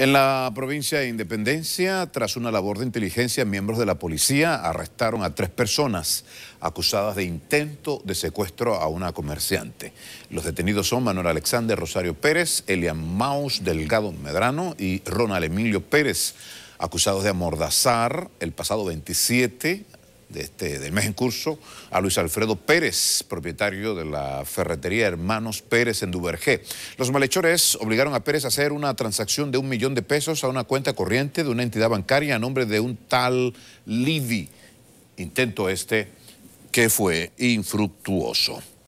En la provincia de Independencia, tras una labor de inteligencia, miembros de la policía arrestaron a tres personas acusadas de intento de secuestro a una comerciante. Los detenidos son Manuel Alexander Rosario Pérez, Elian Maus Delgado Medrano y Ronald Emilio Pérez, acusados de amordazar el pasado 27 de este, del mes en curso a Luis Alfredo Pérez, propietario de la ferretería Hermanos Pérez en Duvergé. Los malhechores obligaron a Pérez a hacer una transacción de un millón de pesos a una cuenta corriente de una entidad bancaria a nombre de un tal Livy. Intento este que fue infructuoso.